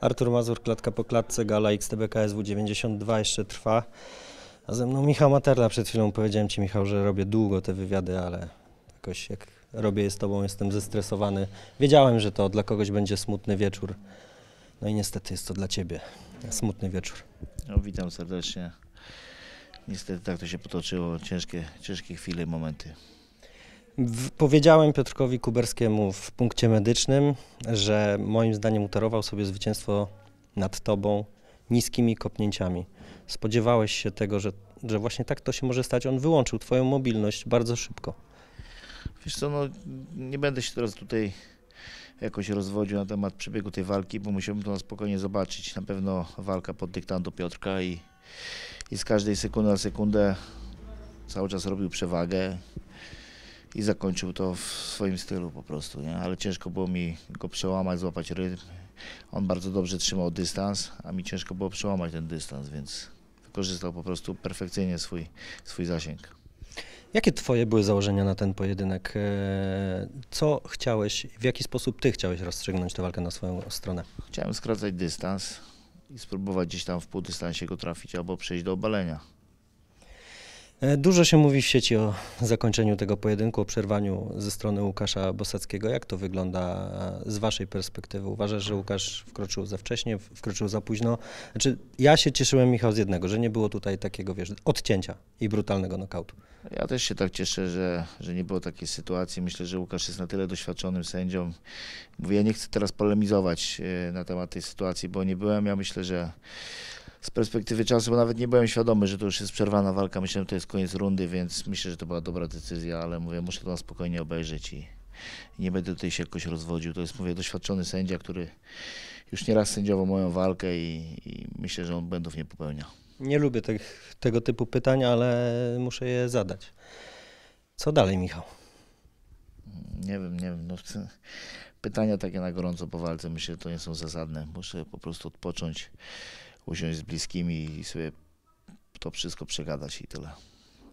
Artur Mazur, klatka po klatce, gala XTBKSW 92 jeszcze trwa. A ze mną Michał Materna. Przed chwilą powiedziałem Ci, Michał, że robię długo te wywiady, ale jakoś jak robię je z Tobą, jestem zestresowany. Wiedziałem, że to dla kogoś będzie smutny wieczór. No i niestety jest to dla Ciebie smutny wieczór. No, witam serdecznie. Niestety tak to się potoczyło. Ciężkie, ciężkie chwile i momenty. Powiedziałem Piotrkowi Kuberskiemu w punkcie medycznym, że moim zdaniem utorował sobie zwycięstwo nad tobą niskimi kopnięciami. Spodziewałeś się tego, że, że właśnie tak to się może stać. On wyłączył twoją mobilność bardzo szybko. Wiesz co, no, nie będę się teraz tutaj jakoś rozwodził na temat przebiegu tej walki, bo musiałbym to na spokojnie zobaczyć. Na pewno walka pod dyktando Piotrka i, i z każdej sekundy na sekundę cały czas robił przewagę i zakończył to w swoim stylu po prostu, nie? ale ciężko było mi go przełamać, złapać rytm. On bardzo dobrze trzymał dystans, a mi ciężko było przełamać ten dystans, więc wykorzystał po prostu perfekcyjnie swój, swój zasięg. Jakie twoje były założenia na ten pojedynek? E, co chciałeś, w jaki sposób ty chciałeś rozstrzygnąć tę walkę na swoją stronę? Chciałem skracać dystans i spróbować gdzieś tam w półdystansie go trafić albo przejść do obalenia. E, dużo się mówi w sieci o zakończeniu tego pojedynku, o przerwaniu ze strony Łukasza Bosackiego. Jak to wygląda e, z Waszej perspektywy? Uważasz, że Łukasz wkroczył za wcześnie, wkroczył za późno? Znaczy, ja się cieszyłem, Michał, z jednego, że nie było tutaj takiego, wiesz, odcięcia i brutalnego nokautu. Ja też się tak cieszę, że, że nie było takiej sytuacji. Myślę, że Łukasz jest na tyle doświadczonym sędzią. Mówię, ja nie chcę teraz polemizować e, na temat tej sytuacji, bo nie byłem. Ja myślę, że z perspektywy czasu, bo nawet nie byłem świadomy, że to już jest przerwana walka. Myślałem, że to jest koniec rundy, więc myślę, że to była dobra decyzja, ale mówię, muszę to na spokojnie obejrzeć i nie będę tutaj się jakoś rozwodził. To jest, mówię, doświadczony sędzia, który już nieraz sędziował moją walkę i, i myślę, że on błędów nie popełnia. Nie lubię tego typu pytań, ale muszę je zadać. Co dalej, Michał? Nie wiem, nie wiem. No, pytania takie na gorąco po walce myślę, że to nie są zasadne. Muszę po prostu odpocząć usiąść z bliskimi i sobie to wszystko przegadać i tyle.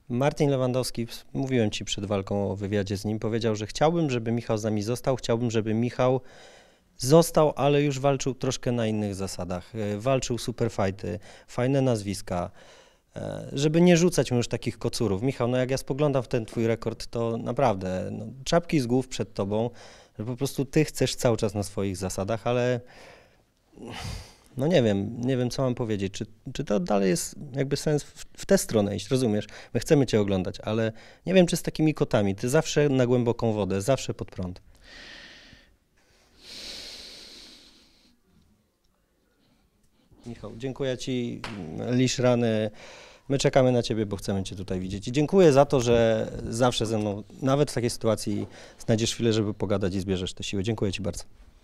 Martin Lewandowski, mówiłem ci przed walką o wywiadzie z nim, powiedział, że chciałbym, żeby Michał z nami został, chciałbym, żeby Michał został, ale już walczył troszkę na innych zasadach. E, walczył super fajty, fajne nazwiska, e, żeby nie rzucać mu już takich kocurów. Michał, no jak ja spoglądam w ten twój rekord, to naprawdę no, czapki z głów przed tobą, że po prostu ty chcesz cały czas na swoich zasadach, ale no nie wiem, nie wiem, co mam powiedzieć. Czy, czy to dalej jest jakby sens w, w tę stronę iść, rozumiesz? My chcemy cię oglądać, ale nie wiem, czy z takimi kotami. Ty zawsze na głęboką wodę, zawsze pod prąd. Michał, dziękuję ci, lisz rany. My czekamy na ciebie, bo chcemy cię tutaj widzieć. I dziękuję za to, że zawsze ze mną, nawet w takiej sytuacji, znajdziesz chwilę, żeby pogadać i zbierzesz te siły. Dziękuję ci bardzo.